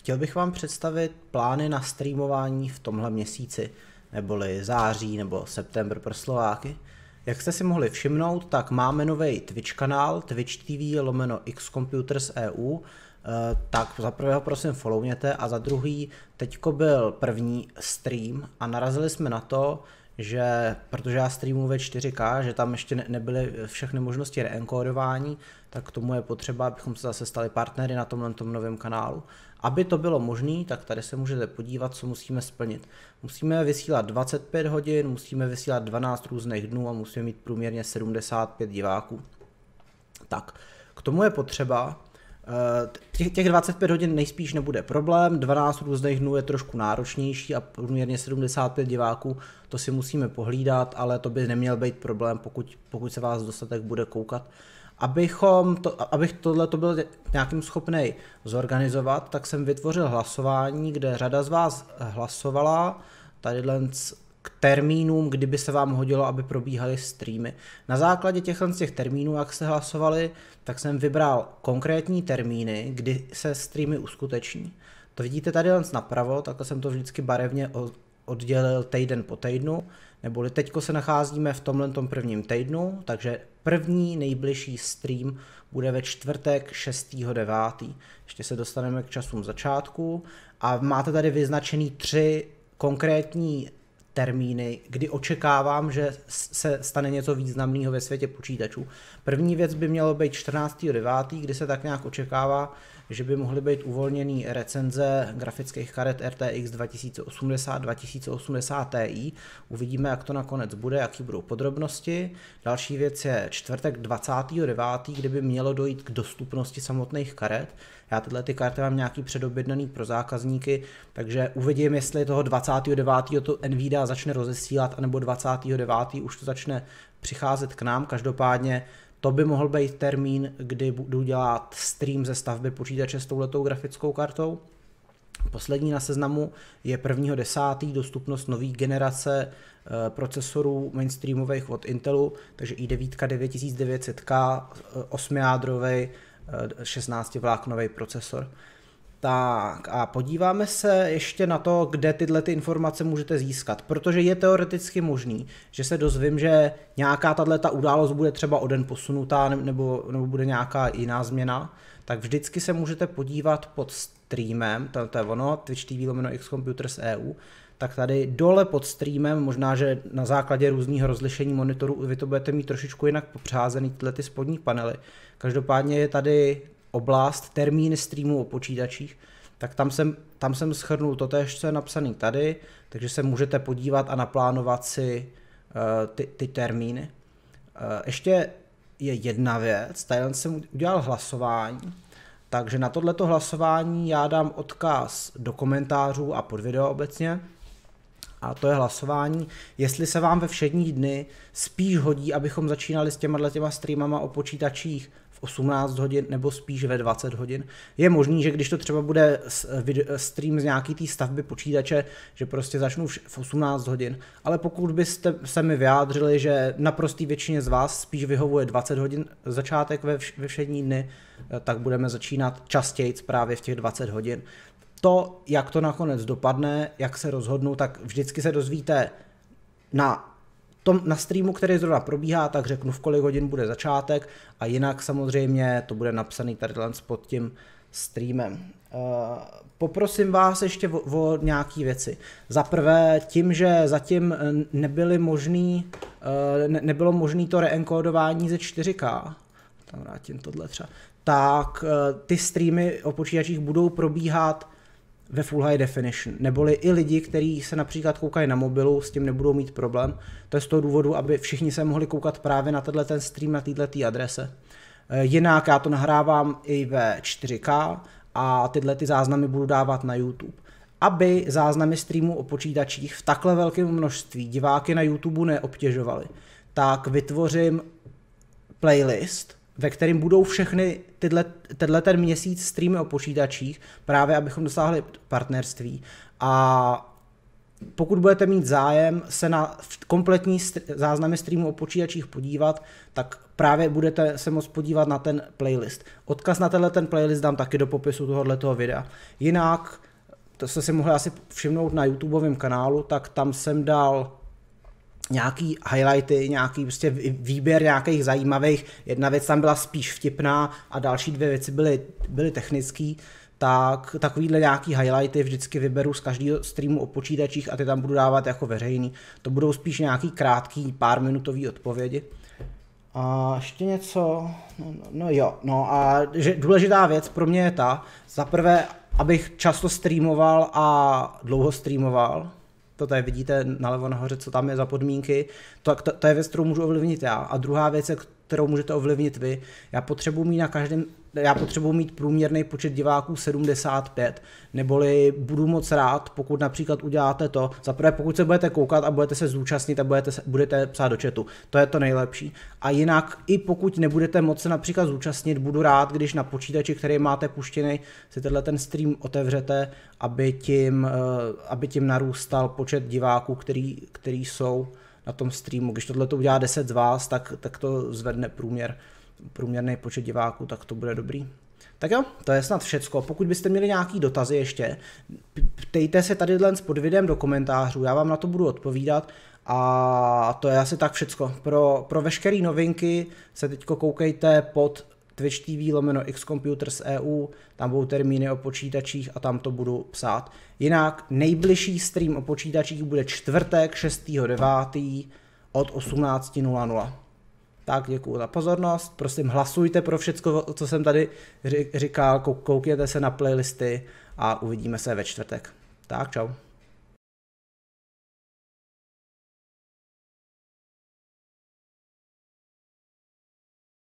Chtěl bych vám představit plány na streamování v tomhle měsíci, neboli září nebo september pro Slováky. Jak jste si mohli všimnout, tak máme nový Twitch kanál, Twitch TV lomeno xcomputers EU, eh, tak za prvé ho prosím followněte a za druhý teďko byl první stream a narazili jsme na to, že protože já streamu ve 4K, že tam ještě ne, nebyly všechny možnosti reenkódování, tak k tomu je potřeba, abychom se zase stali partnery na tomhle tom novém kanálu. Aby to bylo možné, tak tady se můžete podívat, co musíme splnit. Musíme vysílat 25 hodin, musíme vysílat 12 různých dnů a musíme mít průměrně 75 diváků. Tak, k tomu je potřeba, Eh, těch, těch 25 hodin nejspíš nebude problém, 12 různých dnů je trošku náročnější a průměrně 75 diváků, to si musíme pohlídat, ale to by neměl být problém, pokud, pokud se vás dostatek bude koukat. Abychom to, abych tohle to byl nějakým schopnej zorganizovat, tak jsem vytvořil hlasování, kde řada z vás hlasovala. Tady k termínům, kdyby se vám hodilo, aby probíhaly streamy. Na základě těchto těch termínů, jak se hlasovali, tak jsem vybral konkrétní termíny, kdy se streamy uskuteční. To vidíte tady jen napravo, takhle jsem to vždycky barevně oddělil týden po týdnu, neboli teďko se nacházíme v tomhle tom prvním týdnu, takže první nejbližší stream bude ve čtvrtek 6.9. Ještě se dostaneme k časům začátku a máte tady vyznačený tři konkrétní termíny, kdy očekávám, že se stane něco významného ve světě počítačů. První věc by mělo být 14.9., kdy se tak nějak očekává, že by mohly být uvolněny recenze grafických karet RTX 2080, 2080 Ti. Uvidíme, jak to nakonec bude, jaký budou podrobnosti. Další věc je čtvrtek 29., kdyby mělo dojít k dostupnosti samotných karet. Já tyhle ty karty mám nějaký předobjednaný pro zákazníky, takže uvidím, jestli toho 29. to Nvidia začne rozesílat, anebo 29. už to začne přicházet k nám. Každopádně to by mohl být termín, kdy budu dělat stream ze stavby počítače s touhletou grafickou kartou. Poslední na seznamu je 1.10. dostupnost nový generace eh, procesorů mainstreamových od Intelu, takže i9 9900K, 8-jádrový, 16-vláknový procesor. Tak a podíváme se ještě na to, kde tyhle ty informace můžete získat, protože je teoreticky možný, že se dozvím, že nějaká ta událost bude třeba o den posunutá nebo, nebo bude nějaká jiná změna, tak vždycky se můžete podívat pod streamem, to, to je ono, Twitch TV lomeno X Computers EU, tak tady dole pod streamem, možná, že na základě různých rozlišení monitoru vy to budete mít trošičku jinak popřázený tyhle ty spodní panely. Každopádně je tady oblast termíny streamu o počítačích, tak tam jsem, tam jsem schrnul to tež, co je napsaný tady, takže se můžete podívat a naplánovat si uh, ty, ty termíny. Uh, ještě je jedna věc, tady jsem udělal hlasování, takže na tohleto hlasování já dám odkaz do komentářů a pod video obecně. A to je hlasování, jestli se vám ve všední dny spíš hodí, abychom začínali s těma těma streamama o počítačích 18 hodin nebo spíš ve 20 hodin. Je možný, že když to třeba bude stream z nějaký té stavby počítače, že prostě začnu v 18 hodin, ale pokud byste se mi vyjádřili, že naprostý většině z vás spíš vyhovuje 20 hodin začátek ve, vš- ve všední dny, eh, tak budeme začínat častěji právě v těch 20 hodin. To, jak to nakonec dopadne, jak se rozhodnu, tak vždycky se dozvíte na tom, na streamu, který zrovna probíhá, tak řeknu, v kolik hodin bude začátek a jinak samozřejmě to bude napsaný tady pod tím streamem. Eh, poprosím vás ještě o, o nějaké věci. Za prvé, tím, že zatím eh, nebyly možný, eh, ne, nebylo možné to reenkodování ze 4K, tam vrátím tohle třeba, tak ty streamy o počítačích budou probíhat ve Full High Definition. Neboli i lidi, kteří se například koukají na mobilu, s tím nebudou mít problém. To je z toho důvodu, aby všichni se mohli koukat právě na tenhle ten stream na této adrese. Eh, jinak já to nahrávám i ve 4K a tyhle ty záznamy budu dávat na YouTube. Aby záznamy streamu o počítačích v takhle velkém množství diváky na YouTube neobtěžovaly, tak vytvořím playlist, ve kterém budou všechny tyhle, tenhle ten měsíc streamy o počítačích, právě abychom dosáhli partnerství. A pokud budete mít zájem se na kompletní str- záznamy streamu o počítačích podívat, tak právě budete se moct podívat na ten playlist. Odkaz na tenhle ten playlist dám taky do popisu tohoto videa. Jinak, to jste si mohli asi všimnout na YouTubeovém kanálu, tak tam jsem dal nějaký highlighty, nějaký prostě výběr nějakých zajímavých. Jedna věc tam byla spíš vtipná a další dvě věci byly, byly technické tak takovýhle nějaký highlighty vždycky vyberu z každého streamu o počítačích a ty tam budu dávat jako veřejný. To budou spíš nějaký krátký pár minutový odpovědi. A ještě něco, no, no, no jo, no a že důležitá věc pro mě je ta, za prvé, abych často streamoval a dlouho streamoval, to tady vidíte nalevo nahoře, co tam je za podmínky, tak to, to je věc, kterou můžu ovlivnit já. A druhá věc je kterou můžete ovlivnit vy. Já potřebuji mít na každém, já potřebuji mít průměrný počet diváků 75, neboli budu moc rád, pokud například uděláte to, za prvé pokud se budete koukat a budete se zúčastnit a budete, se, budete psát do chatu, to je to nejlepší. A jinak i pokud nebudete moc se například zúčastnit, budu rád, když na počítači, který máte puštěný, si tenhle ten stream otevřete, aby tím, eh, aby tím narůstal počet diváků, který, který jsou na tom streamu. Když tohle to udělá 10 z vás, tak, tak to zvedne průměr, průměrný počet diváků, tak to bude dobrý. Tak jo, to je snad všecko. Pokud byste měli nějaký dotazy ještě, ptejte se tady pod videem do komentářů, já vám na to budu odpovídat a to je asi tak všecko. Pro, pro veškeré novinky se teď koukejte pod Twitch TV lomeno X Computers EU, tam budou termíny o počítačích a tam to budu psát. Jinak nejbližší stream o počítačích bude čtvrtek 6.9. od 18.00. Tak děkuji za pozornost, prosím hlasujte pro všecko, co jsem tady říkal, koukněte se na playlisty a uvidíme se ve čtvrtek. Tak čau.